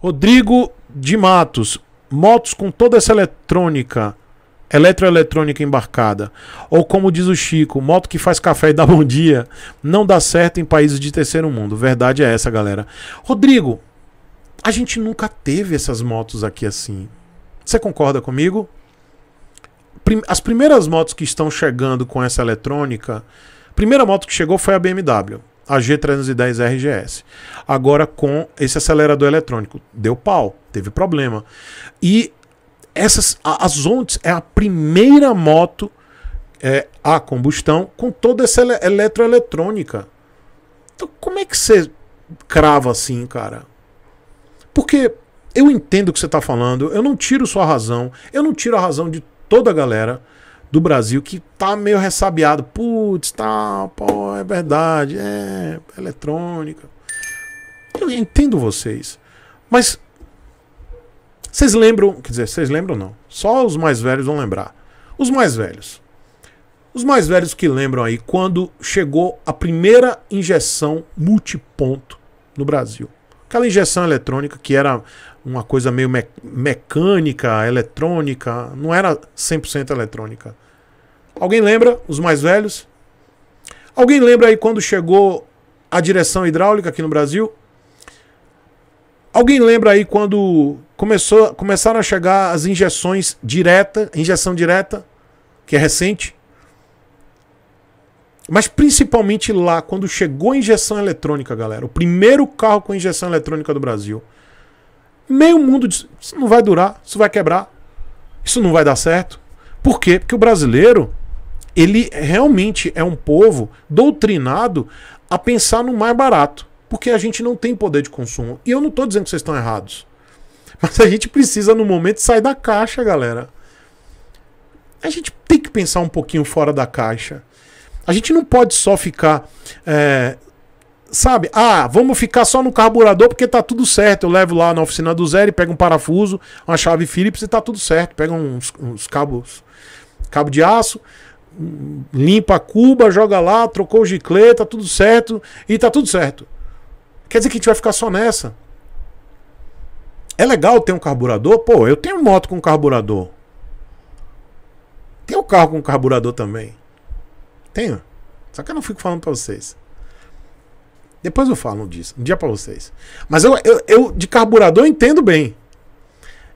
Rodrigo de Matos, motos com toda essa eletrônica, eletroeletrônica embarcada. Ou como diz o Chico, moto que faz café e dá bom dia, não dá certo em países de terceiro mundo. Verdade é essa, galera. Rodrigo, a gente nunca teve essas motos aqui assim. Você concorda comigo? As primeiras motos que estão chegando com essa eletrônica, a primeira moto que chegou foi a BMW a G310 RGS. Agora com esse acelerador eletrônico. Deu pau, teve problema. E essas, a, a Zontes é a primeira moto é, a combustão com toda essa eletroeletrônica. Então, como é que você crava assim, cara? Porque eu entendo o que você está falando, eu não tiro sua razão, eu não tiro a razão de toda a galera do Brasil que tá meio ressabiado. Putz, tá, pô, é verdade, é, é eletrônica. Eu entendo vocês. Mas vocês lembram, quer dizer, vocês lembram não? Só os mais velhos vão lembrar. Os mais velhos. Os mais velhos que lembram aí quando chegou a primeira injeção multiponto no Brasil. Aquela injeção eletrônica que era uma coisa meio me mecânica, eletrônica. Não era 100% eletrônica. Alguém lembra? Os mais velhos? Alguém lembra aí quando chegou a direção hidráulica aqui no Brasil? Alguém lembra aí quando começou, começaram a chegar as injeções direta, injeção direta, que é recente? Mas principalmente lá, quando chegou a injeção eletrônica, galera. O primeiro carro com injeção eletrônica do Brasil. Meio mundo diz: isso não vai durar, isso vai quebrar, isso não vai dar certo. Por quê? Porque o brasileiro, ele realmente é um povo doutrinado a pensar no mais barato, porque a gente não tem poder de consumo. E eu não estou dizendo que vocês estão errados. Mas a gente precisa, no momento, sair da caixa, galera. A gente tem que pensar um pouquinho fora da caixa. A gente não pode só ficar é, sabe? Ah, vamos ficar só no carburador porque tá tudo certo. Eu levo lá na oficina do Zé, e pega um parafuso, uma chave Phillips e tá tudo certo. Pega uns, uns cabos, cabo de aço, limpa a cuba, joga lá, trocou o giclê, tá tudo certo e tá tudo certo. Quer dizer que a gente vai ficar só nessa? É legal ter um carburador? Pô, eu tenho moto com carburador. Tenho carro com carburador também. Tenho. Só que eu não fico falando pra vocês. Depois eu falo disso, um dia para vocês. Mas eu, eu, eu, de carburador entendo bem.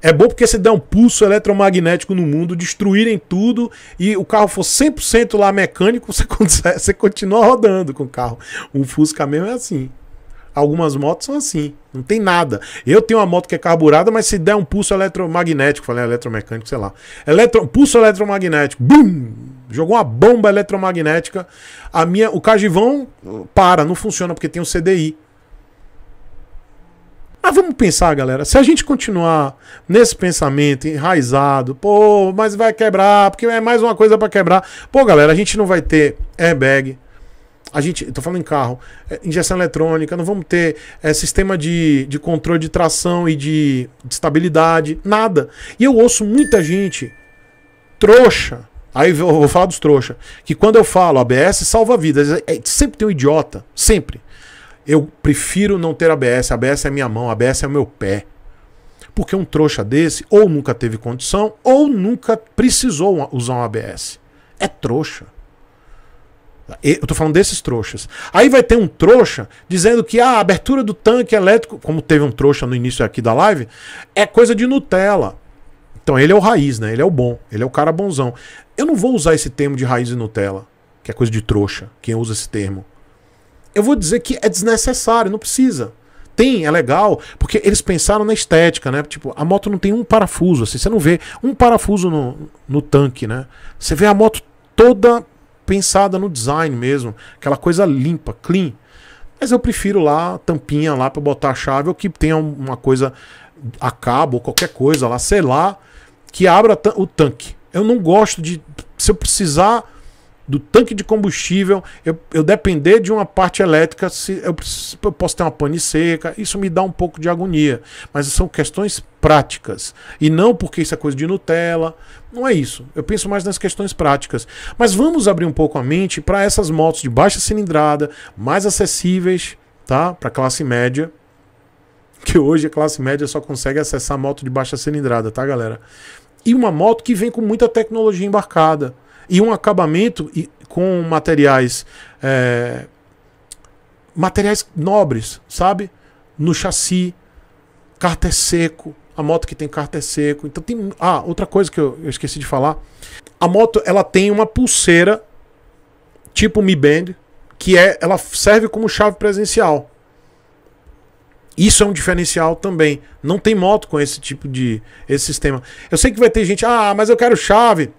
É bom porque você dá um pulso eletromagnético no mundo, destruírem tudo e o carro for 100% lá mecânico, você, você continua rodando com o carro. Um Fusca mesmo é assim. Algumas motos são assim, não tem nada. Eu tenho uma moto que é carburada, mas se der um pulso eletromagnético, falei ah, eletromecânico, sei lá. Eletro, pulso eletromagnético, bum! Jogou uma bomba eletromagnética, a minha, o cajivão para, não funciona porque tem um CDI. Mas vamos pensar, galera, se a gente continuar nesse pensamento enraizado, pô, mas vai quebrar, porque é mais uma coisa para quebrar. Pô, galera, a gente não vai ter airbag, a gente, estou falando em carro, é, injeção eletrônica, não vamos ter é, sistema de, de controle de tração e de, de estabilidade, nada. E eu ouço muita gente trouxa. Aí eu vou falar dos trouxa. Que quando eu falo ABS salva vidas, é, é, sempre tem um idiota. Sempre. Eu prefiro não ter ABS. ABS é minha mão, ABS é meu pé. Porque um trouxa desse ou nunca teve condição ou nunca precisou usar um ABS. É trouxa. Eu tô falando desses trouxas. Aí vai ter um trouxa dizendo que ah, a abertura do tanque elétrico, como teve um trouxa no início aqui da live, é coisa de Nutella. Então ele é o raiz, né? Ele é o bom, ele é o cara bonzão. Eu não vou usar esse termo de raiz e Nutella, que é coisa de trouxa, quem usa esse termo. Eu vou dizer que é desnecessário, não precisa. Tem, é legal, porque eles pensaram na estética, né? Tipo, a moto não tem um parafuso, assim, você não vê um parafuso no, no tanque, né? Você vê a moto toda pensada no design mesmo, aquela coisa limpa, clean. Mas eu prefiro lá tampinha lá para botar a chave ou que tenha uma coisa a cabo ou qualquer coisa lá, sei lá, que abra o tanque. Eu não gosto de se eu precisar do tanque de combustível, eu, eu depender de uma parte elétrica, se eu, eu posso ter uma pane seca, isso me dá um pouco de agonia. Mas são questões práticas. E não porque isso é coisa de Nutella. Não é isso. Eu penso mais nas questões práticas. Mas vamos abrir um pouco a mente para essas motos de baixa cilindrada, mais acessíveis, tá? Para classe média. Que hoje a classe média só consegue acessar moto de baixa cilindrada, tá, galera? E uma moto que vem com muita tecnologia embarcada e um acabamento com materiais é, materiais nobres, sabe? No chassi, cárter é seco, a moto que tem cárter é seco. Então tem ah, outra coisa que eu, eu esqueci de falar. A moto ela tem uma pulseira tipo Mi Band que é ela serve como chave presencial. Isso é um diferencial também. Não tem moto com esse tipo de esse sistema. Eu sei que vai ter gente, ah, mas eu quero chave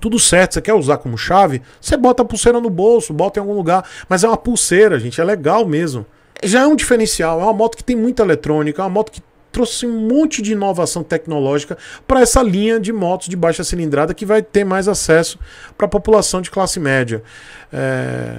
tudo certo, você quer usar como chave, você bota a pulseira no bolso, bota em algum lugar, mas é uma pulseira, gente, é legal mesmo. Já é um diferencial, é uma moto que tem muita eletrônica, é uma moto que trouxe um monte de inovação tecnológica para essa linha de motos de baixa cilindrada que vai ter mais acesso para a população de classe média. É...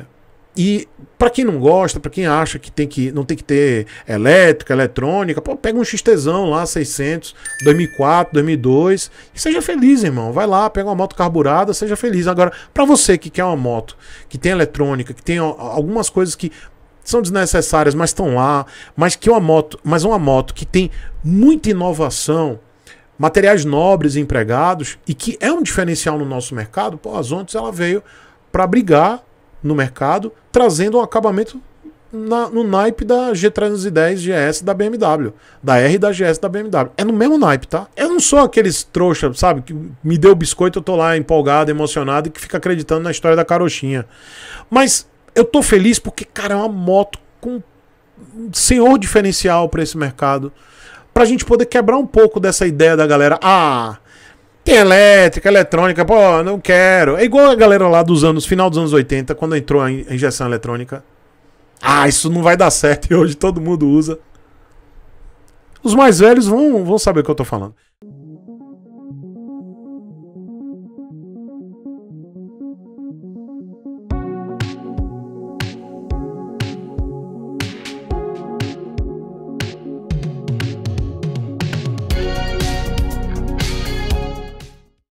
E para quem não gosta, para quem acha que tem que não tem que ter elétrica, eletrônica, pô, pega um XTzão lá 600, 2004, 2002 e seja feliz, irmão. Vai lá, pega uma moto carburada, seja feliz. Agora, para você que quer uma moto que tem eletrônica, que tem algumas coisas que são desnecessárias, mas estão lá, mas que uma moto, mas uma moto que tem muita inovação, materiais nobres empregados e que é um diferencial no nosso mercado, pô, a Zontes ela veio para brigar no mercado, trazendo um acabamento na, no naipe da G310 GS da BMW, da R da GS da BMW. É no mesmo naipe, tá? Eu não sou aqueles trouxa, sabe, que me deu biscoito, eu tô lá empolgado, emocionado e que fica acreditando na história da carochinha. Mas eu tô feliz porque, cara, é uma moto com um senhor diferencial para esse mercado. Pra gente poder quebrar um pouco dessa ideia da galera. Ah, tem elétrica, eletrônica, pô, não quero. É igual a galera lá dos anos, final dos anos 80, quando entrou a injeção eletrônica. Ah, isso não vai dar certo e hoje todo mundo usa. Os mais velhos vão, vão saber o que eu tô falando.